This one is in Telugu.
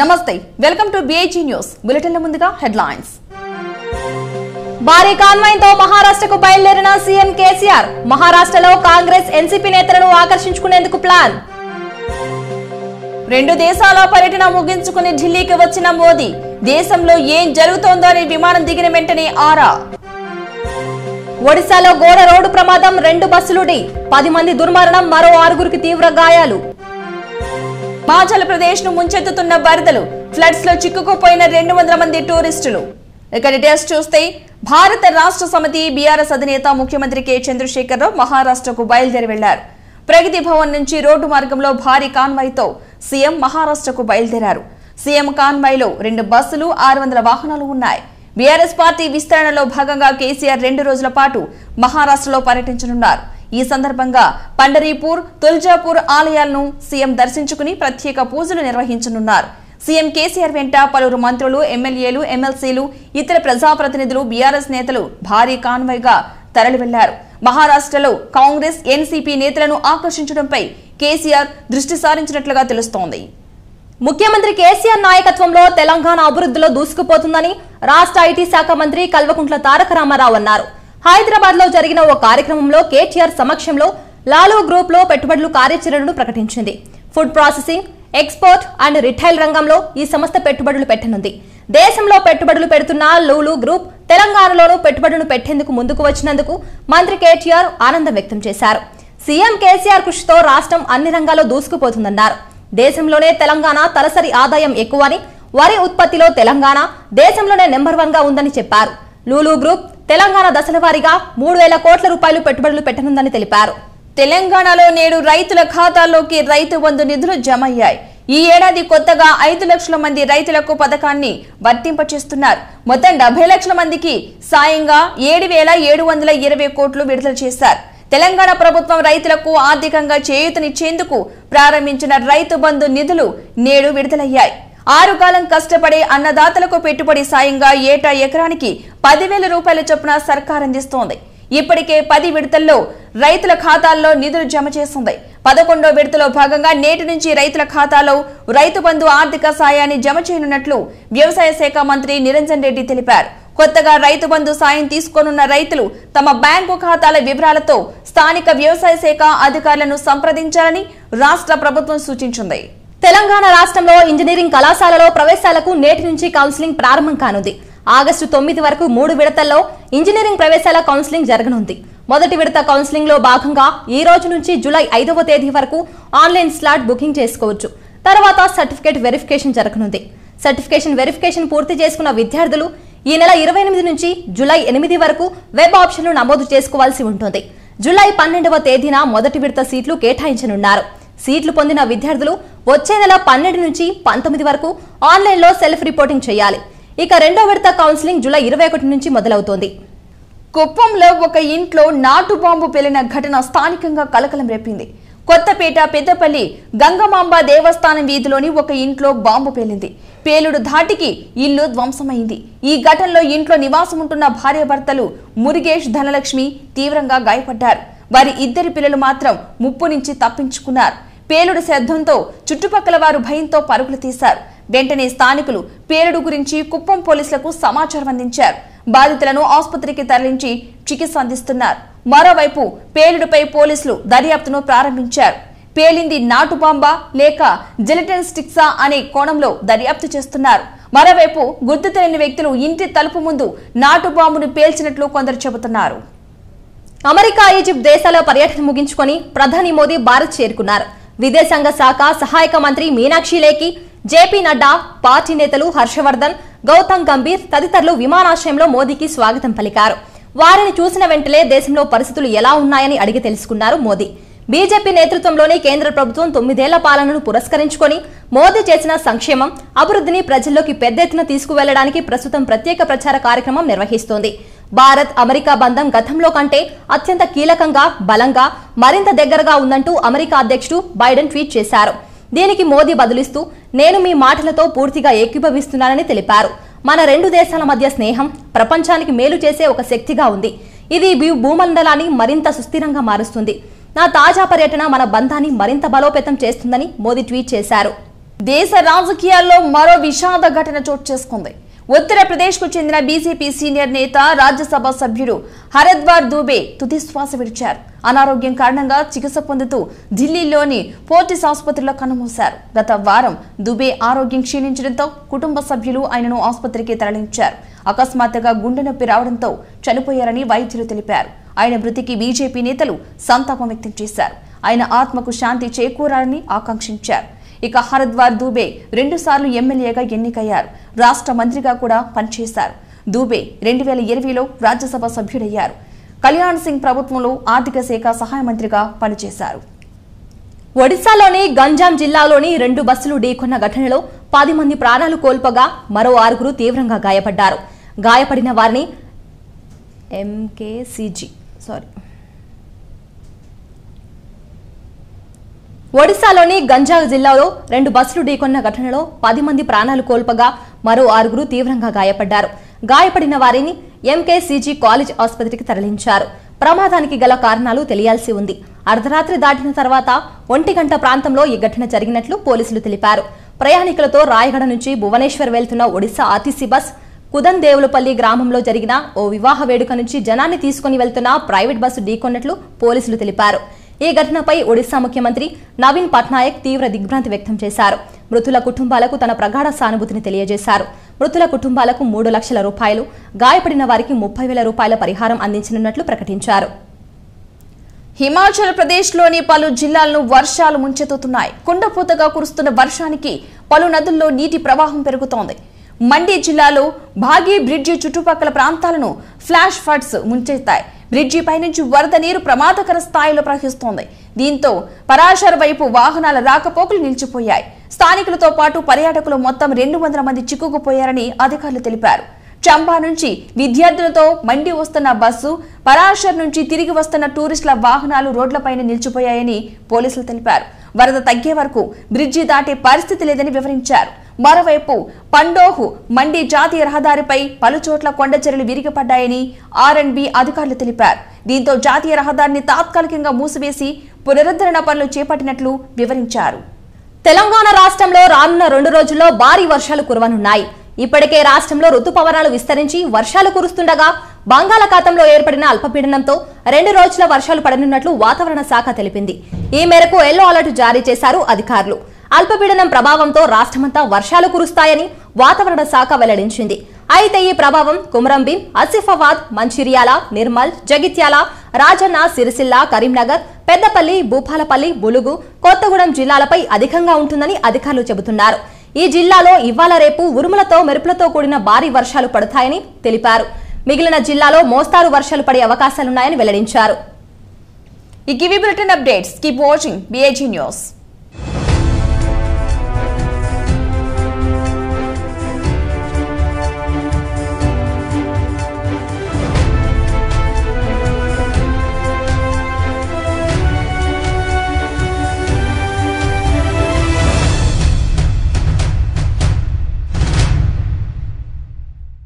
నమస్తే వెల్కమ్ టు బీఐజీ న్యూస్ బులెటిన్ల ముందుగా హెడ్లైన్స్ భారీ కాన్వాయ్తో మహారాష్ట్రకు బయలుదేరిన సీఎం కేసీఆర్ మహారాష్ట్రలో కాంగ్రెస్ ఎన్సీపీ నేతలను ఆకర్షించుకునేందుకు ప్లాన్ రెండు దేశాల పర్యటన ముగించుకుని ఢిల్లీకి వచ్చిన మోదీ దేశంలో ఏం జరుగుతోందని విమానం దిగిన వెంటనే ఆరా ఒడిశాలో ఘోర రోడ్డు ప్రమాదం రెండు బస్సులు డి పది మంది దుర్మరణం మరో ఆరుగురికి తీవ్ర గాయాలు మాచల్ ప్రదేశ్ ను ముంచెత్తుతున్న వరదలు ఫ్లడ్స్ లో చిక్కుకుపోయిన రెండు వందల మంది టూరిస్టులు ఇక డీటెయిల్స్ చూస్తే భారత రాష్ట్ర సమితి బీఆర్ఎస్ అధినేత ముఖ్యమంత్రి కె చంద్రశేఖరరావు మహారాష్ట్రకు బయలుదేరి వెళ్లారు ప్రగతి భవన్ నుంచి రోడ్డు మార్గంలో భారీ కాన్వాయ్తో సీఎం మహారాష్ట్రకు బయలుదేరారు సీఎం కాన్వాయ్లో రెండు బస్సులు ఆరు వందల వాహనాలు ఉన్నాయి బీఆర్ఎస్ పార్టీ విస్తరణలో భాగంగా కేసీఆర్ రెండు రోజుల పాటు మహారాష్ట్రలో పర్యటించనున్నారు ఈ సందర్భంగా పండరీపూర్ తుల్జాపూర్ ఆలయాలను సీఎం దర్శించుకుని ప్రత్యేక పూజలు నిర్వహించనున్నారు సీఎం కేసీఆర్ వెంట పలువురు మంత్రులు ఎమ్మెల్యేలు ఎమ్మెల్సీలు ఇతర ప్రజాప్రతినిధులు బీఆర్ఎస్ నేతలు భారీ కాన్వాయ్గా తరలి వెళ్లారు మహారాష్ట్రలో కాంగ్రెస్ ఎన్సీపీ నేతలను ఆకర్షించడంపై కేసీఆర్ దృష్టి సారించినట్లుగా తెలుస్తోంది ముఖ్యమంత్రి కేసీఆర్ నాయకత్వంలో తెలంగాణ అభివృద్ధిలో దూసుకుపోతుందని రాష్ట్ర ఐటీ శాఖ మంత్రి కల్వకుంట్ల తారక రామారావు అన్నారు హైదరాబాద్ లో జరిగిన ఓ కార్యక్రమంలో కేటీఆర్ సమక్షంలో లాలో గ్రూప్ లో పెట్టుబడులు కార్యాచరణను ప్రకటించింది food processing export and retail రంగంలో ఈ సంస్థ పెట్టుబడులు పెట్టనుంది దేశంలో పెట్టుబడులు పెడుతున్న లూలు గ్రూప్ తెలంగాణలోనూ పెట్టుబడులు పెట్టేందుకు ముందుకు వచ్చినందుకు మంత్రి కేటీఆర్ ఆనందం వ్యక్తం చేశారు సీఎం కేసీఆర్ కృషితో రాష్ట్రం అన్ని రంగాల్లో దూసుకుపోతుందన్నారు దేశంలోనే తెలంగాణ తలసరి ఆదాయం ఎక్కువని వరి ఉత్పత్తిలో తెలంగాణ దేశంలోనే నెంబర్ వన్ గా ఉందని చెప్పారు లూలు గ్రూప్ తెలంగాణ దశల వారీగా మూడు వేల కోట్ల రూపాయలు పెట్టుబడులు పెట్టనుందని తెలిపారు తెలంగాణలో నేడు రైతుల ఖాతాల్లోకి రైతు బంధు నిధులు జమయ్యాయి ఈ ఏడాది కొత్తగా ఐదు లక్షల మంది రైతులకు పథకాన్ని వర్తింపచేస్తున్నారు మొత్తం డెబ్బై లక్షల మందికి సాయంగా ఏడు వేల ఏడు వందల ఇరవై కోట్లు విడుదల చేశారు తెలంగాణ ప్రభుత్వం రైతులకు ఆర్థికంగా చేయూతనిచ్చేందుకు ప్రారంభించిన రైతు బంధు నిధులు నేడు విడుదలయ్యాయి ఆరుకాలం కష్టపడే అన్నదాతలకు పెట్టుబడి సాయంగా ఏటా ఎకరానికి పదివేల రూపాయల చొప్పున సర్కార్ అందిస్తోంది ఇప్పటికే పది విడతల్లో రైతుల ఖాతాల్లో నిధులు జమ చేస్తుంది పదకొండో విడతలో భాగంగా నేటి నుంచి రైతుల ఖాతాలో రైతు బంధు ఆర్థిక సాయాన్ని జమ చేయనున్నట్లు వ్యవసాయ శాఖ మంత్రి నిరంజన్ రెడ్డి తెలిపారు కొత్తగా రైతు బంధు సాయం తీసుకోనున్న రైతులు తమ బ్యాంకు ఖాతాల వివరాలతో స్థానిక వ్యవసాయ శాఖ అధికారులను సంప్రదించాలని రాష్ట్ర ప్రభుత్వం సూచించింది తెలంగాణ రాష్ట్రంలో ఇంజనీరింగ్ కళాశాలలో ప్రవేశాలకు నేటి నుంచి కౌన్సిలింగ్ ప్రారంభం కానుంది ఆగస్టు తొమ్మిది వరకు మూడు విడతల్లో ఇంజనీరింగ్ ప్రవేశాల కౌన్సిలింగ్ జరగనుంది మొదటి విడత కౌన్సిలింగ్ లో భాగంగా ఈ రోజు నుంచి జూలై ఐదవ తేదీ వరకు ఆన్లైన్ స్లాట్ బుకింగ్ చేసుకోవచ్చు తర్వాత సర్టిఫికేట్ వెరిఫికేషన్ జరగనుంది సర్టిఫికేషన్ వెరిఫికేషన్ పూర్తి చేసుకున్న విద్యార్థులు ఈ నెల ఇరవై ఎనిమిది నుంచి జూలై ఎనిమిది వరకు వెబ్ ఆప్షన్లు నమోదు చేసుకోవాల్సి ఉంటుంది జూలై పన్నెండవ తేదీన మొదటి విడత సీట్లు కేటాయించనున్నారు సీట్లు పొందిన విద్యార్థులు వచ్చే నెల పన్నెండు నుంచి పంతొమ్మిది వరకు ఆన్లైన్లో సెల్ఫ్ రిపోర్టింగ్ చేయాలి ఇక రెండో విడత కౌన్సిలింగ్ జూలై ఇరవై ఒకటి నుంచి మొదలవుతోంది కుప్పంలో ఒక ఇంట్లో నాటు బాంబు పేలిన ఘటన స్థానికంగా కలకలం రేపింది కొత్తపేట పెద్దపల్లి గంగమాంబ దేవస్థానం వీధిలోని ఒక ఇంట్లో బాంబు పేలింది పేలుడు ధాటికి ఇల్లు ధ్వంసమైంది ఈ ఘటనలో ఇంట్లో నివాసం ఉంటున్న భార్యభర్తలు మురిగేష్ ధనలక్ష్మి తీవ్రంగా గాయపడ్డారు వారి ఇద్దరి పిల్లలు మాత్రం ముప్పు నుంచి తప్పించుకున్నారు పేలుడు శబ్దంతో చుట్టుపక్కల వారు భయంతో పరుగులు తీశారు వెంటనే స్థానికులు పేలుడు గురించి కుప్పం పోలీసులకు సమాచారం అందించారు బాధితులను ఆసుపత్రికి తరలించి చికిత్స అందిస్తున్నారు మరోవైపు పేలుడుపై పోలీసులు దర్యాప్తును ప్రారంభించారు పేలింది నాటు బాంబా లేక జిలిటన్ స్టిక్సా అనే కోణంలో దర్యాప్తు చేస్తున్నారు మరోవైపు గుర్తు తెలియని వ్యక్తులు ఇంటి తలుపు ముందు నాటు బాంబును పేల్చినట్లు కొందరు చెబుతున్నారు అమెరికా ఈజిప్ట్ దేశాల పర్యటన ముగించుకొని ప్రధాని మోదీ భారత్ చేరుకున్నారు విదేశాంగ శాఖ సహాయక మంత్రి మీనాక్షి లేఖి జేపీ నడ్డా పార్టీ నేతలు హర్షవర్ధన్ గౌతమ్ గంభీర్ తదితరులు విమానాశ్రయంలో మోదీకి స్వాగతం పలికారు వారిని చూసిన వెంటనే దేశంలో పరిస్థితులు ఎలా ఉన్నాయని అడిగి తెలుసుకున్నారు మోదీ బీజేపీ నేతృత్వంలోని కేంద్ర ప్రభుత్వం తొమ్మిదేళ్ల పాలనను పురస్కరించుకొని మోదీ చేసిన సంక్షేమం అభివృద్ధిని ప్రజల్లోకి పెద్ద ఎత్తున తీసుకువెళ్లడానికి ప్రస్తుతం ప్రత్యేక ప్రచార కార్యక్రమం నిర్వహిస్తోంది భారత్ అమెరికా బంధం గతంలో కంటే అత్యంత కీలకంగా బలంగా మరింత దగ్గరగా ఉందంటూ అమెరికా అధ్యక్షుడు బైడెన్ ట్వీట్ చేశారు దీనికి మోదీ బదులిస్తూ నేను మీ మాటలతో పూర్తిగా ఏకీభవిస్తున్నానని తెలిపారు మన రెండు దేశాల మధ్య స్నేహం ప్రపంచానికి మేలు చేసే ఒక శక్తిగా ఉంది ఇది భూమండలాన్ని మరింత సుస్థిరంగా మారుస్తుంది నా తాజా పర్యటన మన బంధాన్ని మరింత బలోపేతం చేస్తుందని మోదీ ట్వీట్ చేశారు దేశ రాజకీయాల్లో మరో విషాద ఘటన చోటు చేసుకుంది ఉత్తరప్రదేశ్ కు చెందిన బీజేపీ సీనియర్ నేత రాజ్యసభ సభ్యుడు హరద్వార్ దూబే తుదిశ్వాస విడిచారు అనారోగ్యం కారణంగా చికిత్స పొందుతూ ఢిల్లీలోని పోర్టిస్ ఆసుపత్రిలో కన్నుమూశారు గత వారం దుబే ఆరోగ్యం క్షీణించడంతో కుటుంబ సభ్యులు ఆయనను ఆసుపత్రికి తరలించారు అకస్మాత్తుగా గుండె నొప్పి రావడంతో చనిపోయారని వైద్యులు తెలిపారు ఆయన మృతికి బీజేపీ నేతలు సంతాపం వ్యక్తం చేశారు ఆయన ఆత్మకు శాంతి చేకూరాలని ఆకాంక్షించారు ఇక హరద్వార్ దూబే రెండుసార్లు ఎమ్మెల్యేగా ఎన్నికయ్యారు రాష్ట్ర మంత్రిగా కూడా పనిచేశారు దూబే రెండు వేల ఇరవైలో రాజ్యసభ సభ్యుడయ్యారు కళ్యాణ్ సింగ్ ప్రభుత్వంలో ఆర్థిక శాఖ సహాయ మంత్రిగా పనిచేశారు ఒడిశాలోని గంజాం జిల్లాలోని రెండు బస్సులు ఢీకొన్న ఘటనలో పది మంది ప్రాణాలు కోల్పోగా మరో ఆరుగురు తీవ్రంగా గాయపడ్డారు గాయపడిన వారిని ఎంకేసీజీ సారీ ఒడిశాలోని గంజాగ్ జిల్లాలో రెండు బస్సులు ఢీకొన్న ఘటనలో పది మంది ప్రాణాలు కోల్పగా మరో ఆరుగురు తీవ్రంగా గాయపడ్డారు గాయపడిన వారిని ఎంకేసీజీ కాలేజ్ ఆసుపత్రికి తరలించారు ప్రమాదానికి గల కారణాలు తెలియాల్సి ఉంది అర్ధరాత్రి దాటిన తర్వాత ఒంటి గంట ప్రాంతంలో ఈ ఘటన జరిగినట్లు పోలీసులు తెలిపారు ప్రయాణికులతో రాయగడ నుంచి భువనేశ్వర్ వెళ్తున్న ఒడిశా ఆర్టీసీ బస్ కుదందేవులపల్లి గ్రామంలో జరిగిన ఓ వివాహ వేడుక నుంచి జనాన్ని తీసుకుని వెళ్తున్న ప్రైవేట్ బస్సు ఢీకొన్నట్లు పోలీసులు తెలిపారు ఈ ఘటనపై ఒడిశా ముఖ్యమంత్రి నవీన్ పట్నాయక్ తీవ్ర దిగ్భ్రాంతి వ్యక్తం చేశారు మృతుల కుటుంబాలకు తన ప్రగాఢ సానుభూతిని తెలియజేశారు మృతుల కుటుంబాలకు మూడు లక్షల రూపాయలు గాయపడిన వారికి ముప్పై వేల రూపాయల పరిహారం అందించనున్నట్లు ప్రకటించారు హిమాచల్ ప్రదేశ్లోని పలు జిల్లాలను వర్షాలు ముంచెత్తుతున్నాయి కుండపోతగా కురుస్తున్న వర్షానికి పలు నదుల్లో నీటి ప్రవాహం పెరుగుతోంది మండీ జిల్లాలో భాగీ బ్రిడ్జి చుట్టుపక్కల ప్రాంతాలను ఫ్లాష్ ఫ్లడ్స్ ముంచెత్తాయి బ్రిడ్జి నుంచి వరద నీరు ప్రమాదకర స్థాయిలో ప్రవహిస్తోంది దీంతో పరాశర్ వైపు వాహనాల రాకపోకలు నిలిచిపోయాయి స్థానికులతో పాటు పర్యాటకులు మొత్తం రెండు వందల మంది చిక్కుకుపోయారని అధికారులు తెలిపారు చంబా నుంచి విద్యార్థులతో మండి వస్తున్న బస్సు పరాశర్ నుంచి తిరిగి వస్తున్న టూరిస్టుల వాహనాలు రోడ్లపైన నిలిచిపోయాయని పోలీసులు తెలిపారు వరద తగ్గే వరకు బ్రిడ్జి దాటే పరిస్థితి లేదని వివరించారు మరోవైపు పండోహు మండి జాతీయ రహదారిపై పలుచోట్ల కొండచెరలు విరిగిపడ్డాయని ఆర్ఎండ్బి అధికారులు తెలిపారు దీంతో జాతీయ రహదారిని తాత్కాలికంగా మూసివేసి పునరుద్ధరణ పనులు చేపట్టినట్లు వివరించారు తెలంగాణ రాష్ట్రంలో రానున్న రెండు రోజుల్లో భారీ వర్షాలు కురవనున్నాయి ఇప్పటికే రాష్ట్రంలో ఋతుపవనాలు విస్తరించి వర్షాలు కురుస్తుండగా బంగాళాఖాతంలో ఏర్పడిన అల్పపీడనంతో రెండు రోజుల వర్షాలు పడనున్నట్లు వాతావరణ శాఖ తెలిపింది ఈ మేరకు ఎల్లో అలర్ట్ జారీ చేశారు అధికారులు అల్పపీడనం ప్రభావంతో రాష్ట్రమంతా వర్షాలు కురుస్తాయని వాతావరణ శాఖ వెల్లడించింది అయితే ఈ ప్రభావం కుమరంభీం అసిఫాబాద్ మంచిర్యాల నిర్మల్ జగిత్యాల రాజన్న సిరిసిల్ల కరీంనగర్ పెద్దపల్లి భూపాలపల్లి బులుగు కొత్తగూడెం జిల్లాలపై అధికంగా ఉంటుందని అధికారులు చెబుతున్నారు ఈ జిల్లాలో ఇవాళ రేపు ఉరుములతో మెరుపులతో కూడిన భారీ వర్షాలు పడతాయని తెలిపారు మిగిలిన జిల్లాలో మోస్తారు వర్షాలు పడే అవకాశాలున్నాయని వెల్లడించారు ఈ గివి bulletin updates keep watching BAG news